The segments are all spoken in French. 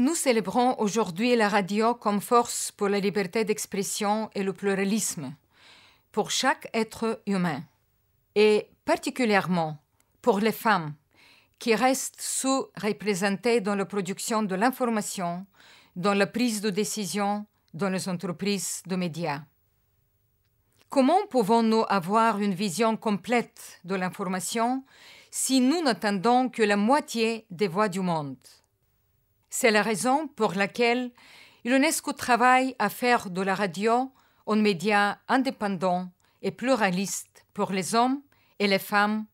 Nous célébrons aujourd'hui la radio comme force pour la liberté d'expression et le pluralisme, pour chaque être humain, et particulièrement pour les femmes, qui restent sous-représentées dans la production de l'information, dans la prise de décision, dans les entreprises de médias. Comment pouvons-nous avoir une vision complète de l'information si nous n'attendons que la moitié des voix du monde c'est la raison pour laquelle l'UNESCO travaille à faire de la radio un média indépendant et pluraliste pour les hommes et les femmes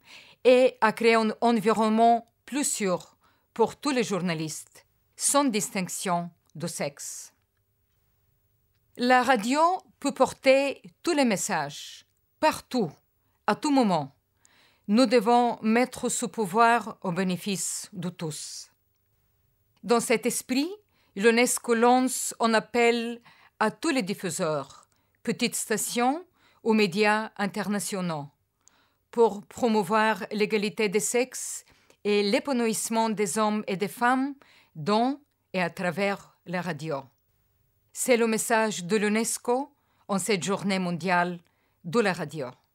et à créer un environnement plus sûr pour tous les journalistes, sans distinction de sexe. La radio peut porter tous les messages, partout, à tout moment. Nous devons mettre ce pouvoir au bénéfice de tous. Dans cet esprit, l'UNESCO lance un appel à tous les diffuseurs, petites stations ou médias internationaux, pour promouvoir l'égalité des sexes et l'épanouissement des hommes et des femmes dans et à travers la radio. C'est le message de l'UNESCO en cette journée mondiale de la radio.